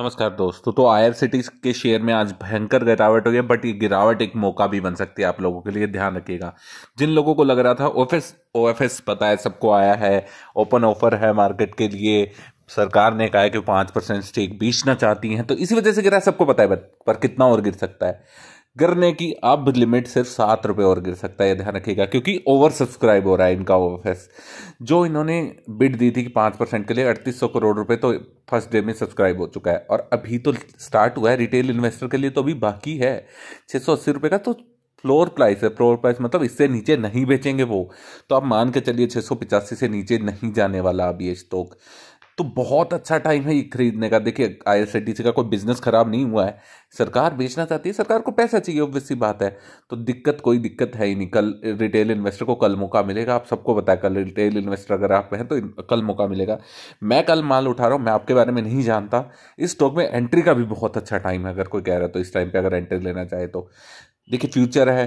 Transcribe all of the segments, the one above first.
नमस्कार दोस्तों तो सिटी के शेयर में आज भयंकर गिरावट हो गई बट ये गिरावट एक मौका भी बन सकती है आप लोगों के लिए ध्यान रखिएगा जिन लोगों को लग रहा था एफ ओएफएस पता है सबको आया है ओपन ऑफर है मार्केट के लिए सरकार ने कहा है कि पाँच परसेंट स्टेक बेचना चाहती हैं तो इसी वजह से गिरा सबको पता है पर कितना और गिर सकता है गिरने की अब लिमिट सिर्फ सात रुपये और गिर सकता है ध्यान रखिएगा क्योंकि ओवर सब्सक्राइब हो रहा है इनका ओवरफेस जो इन्होंने बिड दी थी कि पाँच परसेंट के लिए अड़तीस सौ करोड़ रुपए तो फर्स्ट डे में सब्सक्राइब हो चुका है और अभी तो स्टार्ट हुआ है रिटेल इन्वेस्टर के लिए तो अभी बाकी है छः सौ अस्सी रुपये का तो फ्लोर प्राइस है फ्लोर प्राइस मतलब इससे नीचे नहीं बेचेंगे वो तो आप मान के चलिए छः सौ पचासी से नीचे नहीं जाने वाला अब ये स्टॉक तो बहुत अच्छा टाइम है ये खरीदने का देखिए आई एस का कोई बिजनेस खराब नहीं हुआ है सरकार बेचना चाहती है सरकार को पैसा चाहिए ऑब्वियस सी बात है तो दिक्कत कोई दिक्कत है ही नहीं कल रिटेल इन्वेस्टर को कल मौका मिलेगा आप सबको बताया कल रिटेल इन्वेस्टर अगर आप हैं तो कल मौका मिलेगा मैं कल माल उठा रहा हूँ मैं आपके बारे में नहीं जानता इस स्टॉक में एंट्री का भी बहुत अच्छा टाइम है अगर कोई कह रहा है तो इस टाइम पर अगर एंट्री लेना चाहे तो देखिए फ्यूचर है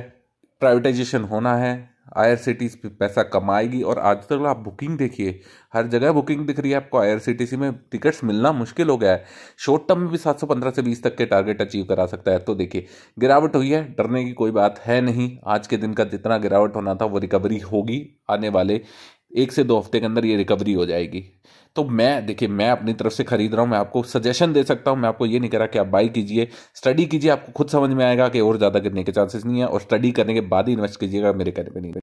प्राइवेटाइजेशन होना है आई आर सी टी पैसा कमाएगी और आज तक तो आप बुकिंग देखिए हर जगह बुकिंग दिख रही है आपको I R C T C में टिकट्स मिलना मुश्किल हो गया है शॉर्ट टर्म में भी सात सौ पंद्रह से बीस तक के टारगेट अचीव करा सकता है तो देखिए गिरावट हुई है डरने की कोई बात है नहीं आज के दिन का जितना गिरावट होना था वो रिकवरी होगी आने वाले एक से दो हफ्ते के अंदर ये रिकवरी हो जाएगी तो मैं देखिए मैं अपनी तरफ से खरीद रहा हूँ मैं आपको सजेशन दे सकता हूँ मैं आपको ये नहीं कह रहा कि आप बाई कीजिए स्टडी कीजिए आपको खुद समझ में आएगा कि और ज़्यादा गिरने के चांसेस नहीं है और स्टडी करने के बाद ही इन्वेस्ट कीजिएगा मेरे कहने पर नहीं